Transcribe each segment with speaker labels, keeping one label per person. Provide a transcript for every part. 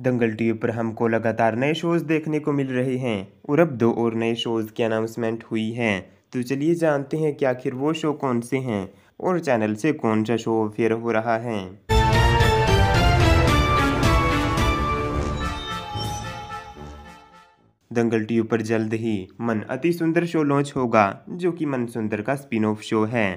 Speaker 1: दंगल TV पर हमको लगातार नए शोज़ देखने को मिल रहे हैं और अब दो और नए शोज़ की अनाउंसमेंट हुई है तो चलिए जानते हैं कि आखिर वो शो कौन से हैं और चैनल से कौन सा शो फेयर हो रहा है दंगल टीवी पर जल्द ही मन अति सुंदर शो लॉन्च होगा जो कि मन सुंदर का स्पिन ऑफ शो है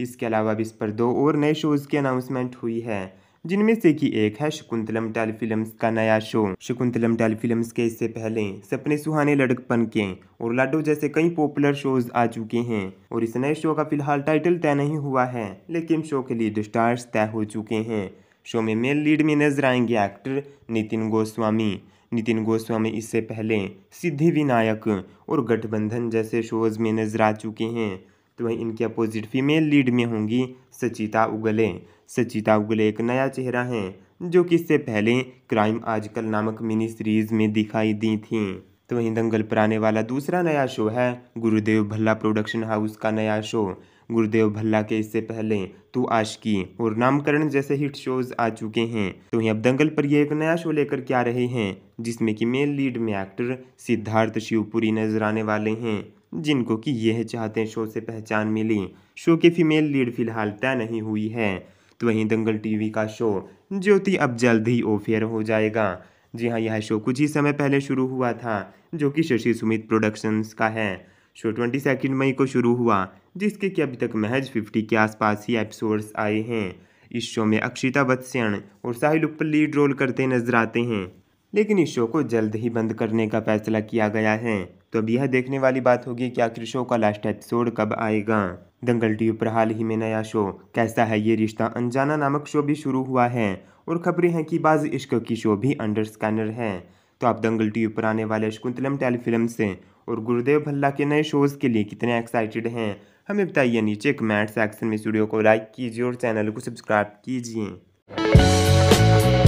Speaker 1: इसके अलावा इस पर दो और नए शोज़ की अनाउंसमेंट हुई है जिनमें से कि एक है शकुंतलम टेलीफिल्म्स का नया शो शकुंतलम टेलीफिल्म्स के इससे पहले सपने सुहाने लड़कपन के और लाडो जैसे कई पॉपुलर शोज आ चुके हैं और इस नए शो का फिलहाल टाइटल तय नहीं हुआ है लेकिन शो के लीड स्टार्स तय हो चुके हैं शो में मेल लीड में नजर आएंगे एक्टर नितिन गोस्वामी नितिन गोस्वामी इससे पहले सिद्धि विनायक और गठबंधन जैसे शोज में नजर आ चुके हैं तो वहीं इनके अपोजिट फीमेल लीड में होंगी सचिता उगले सचिता उगले एक नया चेहरा हैं जो कि इससे पहले क्राइम आजकल नामक मिनी सीरीज में दिखाई दी थी तो वहीं दंगल पर आने वाला दूसरा नया शो है गुरुदेव भल्ला प्रोडक्शन हाउस का नया शो गुरुदेव भल्ला के इससे पहले तू आशकी और नामकरण जैसे हिट शोज आ चुके हैं तो वहीं अब दंगल पर ये एक नया शो लेकर के आ रहे हैं जिसमें कि मेल लीड में एक्टर सिद्धार्थ शिवपुरी नजर आने वाले हैं जिनको कि यह चाहते हैं शो से पहचान मिली शो की फीमेल लीड फिलहाल तय नहीं हुई है तो वहीं दंगल टीवी का शो ज्योति अब जल्द ही ओफेयर हो जाएगा जी हाँ यह शो कुछ ही समय पहले शुरू हुआ था जो कि शशि सुमित प्रोडक्शंस का है शो ट्वेंटी सेकेंड मई को शुरू हुआ जिसके कि अभी तक महज फिफ्टी के आसपास ही एपिसोड्स आए हैं इस शो में अक्षिता वत्स्यण और साहिल उप्पल लीड रोल करते नजर आते हैं लेकिन इस शो को जल्द ही बंद करने का फैसला किया गया है तो अब यह देखने वाली बात होगी कि आखिर शो का लास्ट एपिसोड कब आएगा दंगल टी पर हाल ही में नया शो कैसा है ये रिश्ता अनजाना नामक शो भी शुरू हुआ है और खबरें हैं कि बाज इश्क की शो भी अंडर स्कैनर है तो आप दंगल टी पर आने वाले शकुंतलम टेलीफिल्म से और गुरुदेव भल्ला के नए शोज़ के लिए कितने एक्साइटेड हैं हमें बताइए नीचे कमेंट सेक्शन में स्टूडियो को लाइक कीजिए और चैनल को सब्सक्राइब कीजिए